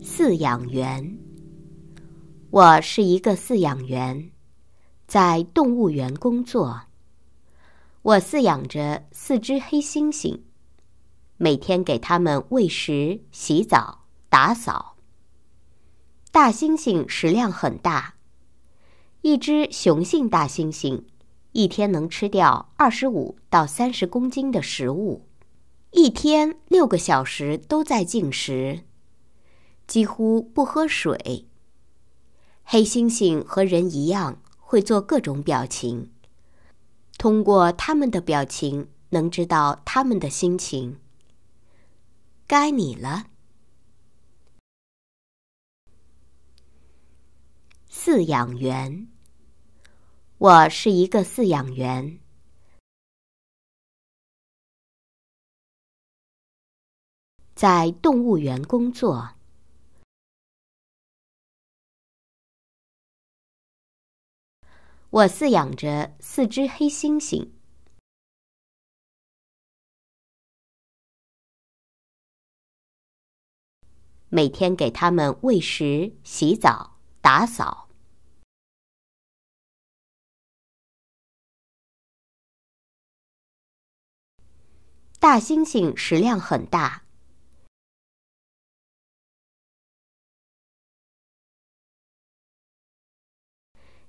饲养员，我是一个饲养员，在动物园工作。我饲养着四只黑猩猩，每天给它们喂食、洗澡、打扫。大猩猩食量很大，一只雄性大猩猩一天能吃掉二十五到三十公斤的食物。一天六个小时都在进食，几乎不喝水。黑猩猩和人一样会做各种表情，通过他们的表情能知道他们的心情。该你了，饲养员。我是一个饲养员。在动物园工作，我饲养着四只黑猩猩，每天给它们喂食、洗澡、打扫。大猩猩食量很大。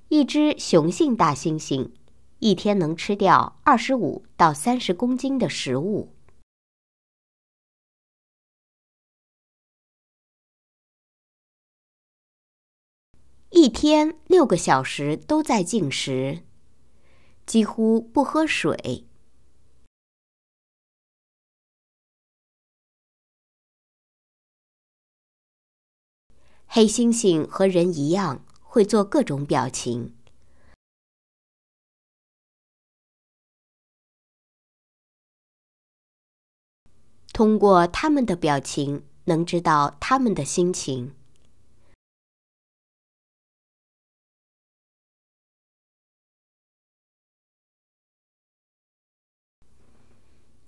一只雄性大猩猩一天能吃掉二十五到三十公斤的食物，一天六个小时都在进食，几乎不喝水。黑猩猩和人一样。会做各种表情，通过他们的表情能知道他们的心情。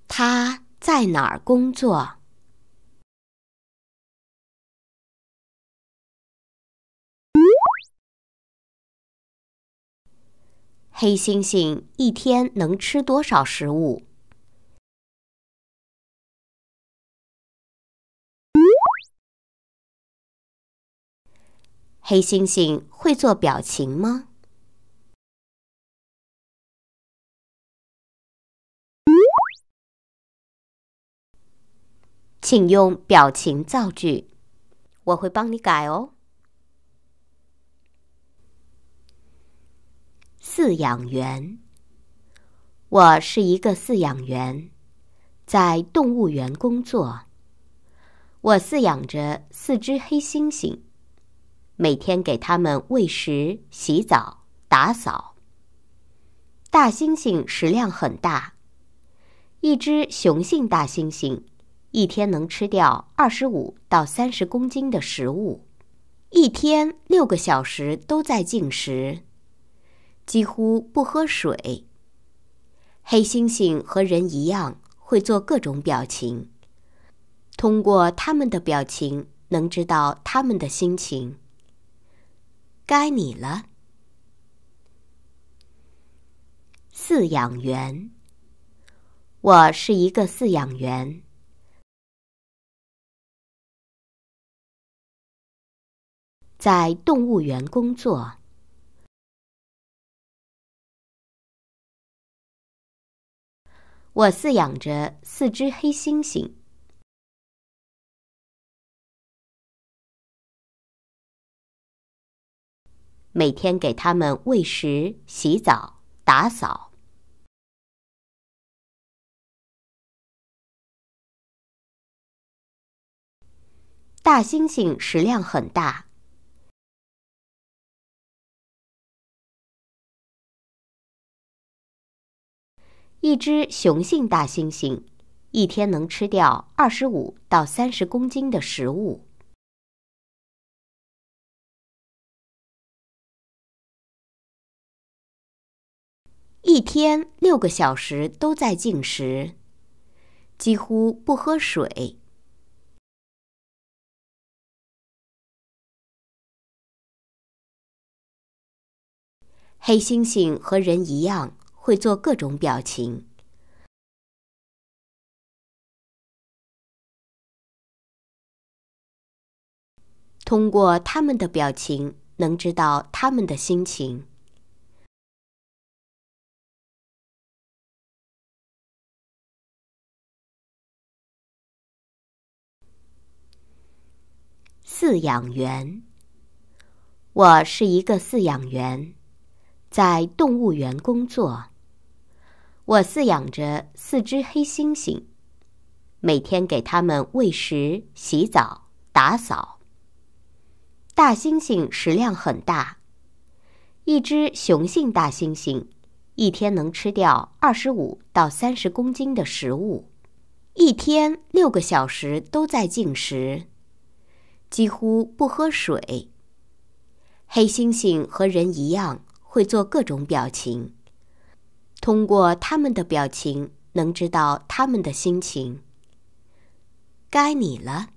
他在哪儿工作？黑猩猩一天能吃多少食物？黑猩猩会做表情吗？请用表情造句，我会帮你改哦。饲养员，我是一个饲养员，在动物园工作。我饲养着四只黑猩猩，每天给它们喂食、洗澡、打扫。大猩猩食量很大，一只雄性大猩猩一天能吃掉二十五到三十公斤的食物，一天六个小时都在进食。几乎不喝水。黑猩猩和人一样会做各种表情，通过他们的表情能知道他们的心情。该你了，饲养员。我是一个饲养员，在动物园工作。我饲养着四只黑猩猩，每天给它们喂食、洗澡、打扫。大猩猩食量很大。一只雄性大猩猩一天能吃掉二十五到三十公斤的食物，一天六个小时都在进食，几乎不喝水。黑猩猩和人一样。会做各种表情，通过他们的表情能知道他们的心情。饲养员，我是一个饲养员，在动物园工作。我饲养着四只黑猩猩，每天给它们喂食、洗澡、打扫。大猩猩食量很大，一只雄性大猩猩一天能吃掉二十五到三十公斤的食物，一天六个小时都在进食，几乎不喝水。黑猩猩和人一样，会做各种表情。通过他们的表情，能知道他们的心情。该你了。